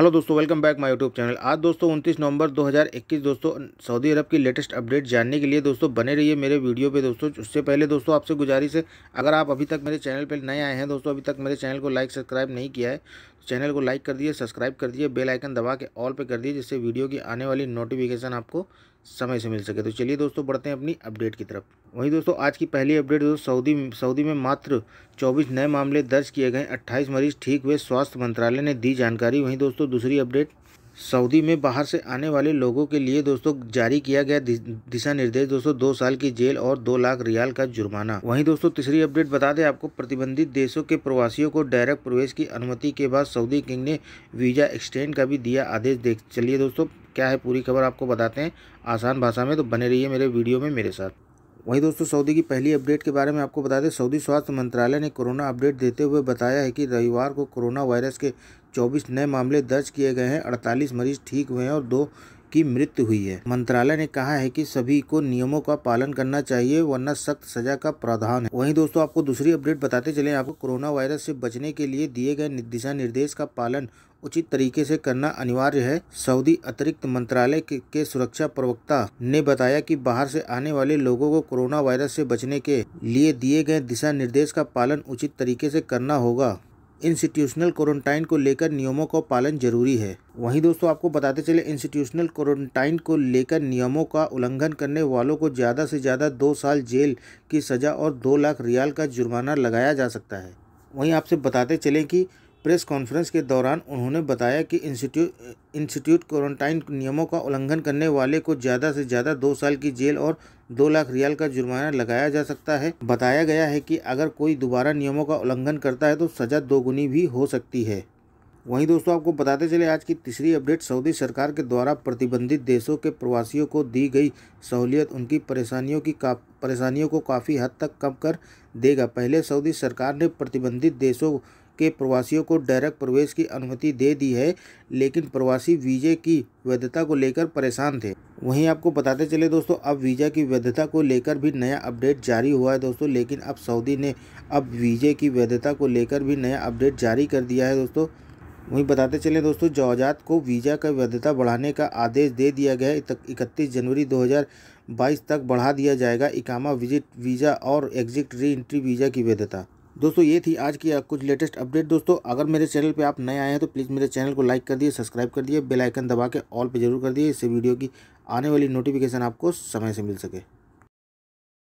hello दोस्तों welcome back my YouTube channel आज दोस्तों 29 नवंबर 2021 दोस्तों सऊदी अरब की लेटेस्ट अपडेट जानने के लिए दोस्तों बने रहिए मेरे वीडियो पे दोस्तों उससे पहले दोस्तों आपसे गुजारिश है अगर आप अभी तक मेरे चैनल पर नए आए हैं दोस्तों अभी तक मेरे चैनल को लाइक सब्सक्राइब नहीं किया है तो चैनल को लाइक कर दिए सब्सक्राइब कर दिए बेलाइकन दबा के ऑल पर कर दिए जिससे वीडियो की आने वाली नोटिफिकेशन आपको समय से मिल सके तो चलिए दोस्तों बढ़ते हैं अपनी अपडेट की तरफ वहीं दोस्तों आज की पहली अपडेट दोस्तों सऊदी सऊदी में मात्र 24 नए मामले दर्ज किए गए 28 मरीज ठीक हुए स्वास्थ्य मंत्रालय ने दी जानकारी वहीं दोस्तों दूसरी अपडेट सऊदी में बाहर से आने वाले लोगों के लिए दोस्तों जारी किया गया दिशा निर्देश दोस्तों दो साल की जेल और दो लाख रियाल का जुर्माना वहीं दोस्तों तीसरी अपडेट बता दें आपको प्रतिबंधित देशों के प्रवासियों को डायरेक्ट प्रवेश की अनुमति के बाद सऊदी किंग ने वीजा एक्सटेंड का भी दिया आदेश चलिए दोस्तों क्या है पूरी खबर आपको बताते हैं आसान भाषा में तो बने रहिए मेरे वीडियो में मेरे साथ वहीं दोस्तों सऊदी की पहली अपडेट के बारे में आपको बता दें सऊदी स्वास्थ्य मंत्रालय ने कोरोना अपडेट देते हुए बताया है कि रविवार को कोरोना वायरस के 24 नए मामले दर्ज किए गए हैं 48 मरीज ठीक हुए हैं और दो की मृत्यु हुई है मंत्रालय ने कहा है कि सभी को नियमों का पालन करना चाहिए वरना सख्त सजा का प्रावधान है वहीं दोस्तों आपको दूसरी अपडेट बताते चले आपको कोरोना वायरस से बचने के लिए दिए गए दिशा निर्देश का पालन उचित तरीके से करना अनिवार्य है सऊदी अतिरिक्त मंत्रालय के, के सुरक्षा प्रवक्ता ने बताया कि बाहर से आने वाले लोगों को कोरोना वायरस से बचने के लिए दिए गए दिशा निर्देश का पालन उचित तरीके से करना होगा इंस्टीट्यूशनल क्वारंटाइन को लेकर नियमों का पालन जरूरी है वहीं दोस्तों आपको बताते चले इंस्टीट्यूशनल क्वारंटाइन को लेकर नियमों का उल्लंघन करने वालों को ज़्यादा से ज़्यादा दो साल जेल की सज़ा और दो लाख रियाल का जुर्माना लगाया जा सकता है वहीं आपसे बताते चलें कि प्रेस कॉन्फ्रेंस के दौरान उन्होंने बताया कि इंस्टीट्यूट इंस्टीट्यूट क्वारंटाइन नियमों का उल्लंघन करने वाले को ज़्यादा से ज़्यादा दो साल की जेल और दो लाख रियाल का जुर्माना लगाया जा सकता है बताया गया है कि अगर कोई दोबारा नियमों का उल्लंघन करता है तो सज़ा दोगुनी भी हो सकती है वहीं दोस्तों आपको बताते चले आज की तीसरी अपडेट सऊदी सरकार के द्वारा प्रतिबंधित देशों के प्रवासियों को दी गई सहूलियत उनकी परेशानियों की का परेशानियों को काफ़ी हद तक कम कर देगा पहले सऊदी सरकार ने प्रतिबंधित देशों के प्रवासियों को डायरेक्ट प्रवेश की अनुमति दे दी है लेकिन प्रवासी वीजे की वैधता को लेकर परेशान थे वहीं आपको बताते चले दोस्तों अब वीज़ा की वैधता को लेकर भी नया अपडेट जारी हुआ है दोस्तों लेकिन अब सऊदी ने अब वीजे की वैधता को लेकर भी नया अपडेट जारी कर दिया है दोस्तों वहीं बताते चले दोस्तों जवाजात को वीज़ा का वैधता बढ़ाने का आदेश दे दिया गया है इकतीस जनवरी 2022 तक बढ़ा दिया जाएगा इकामा विजिट वीज़ा और एग्जिट री एंट्री वीज़ा की वैधता दोस्तों ये थी आज की कुछ लेटेस्ट अपडेट दोस्तों अगर मेरे चैनल पे आप नए आए हैं तो प्लीज़ मेरे चैनल को लाइक कर दिए सब्सक्राइब कर दिए बेल आइकन दबा के ऑल पे जरूर कर दिए इससे वीडियो की आने वाली नोटिफिकेशन आपको समय से मिल सके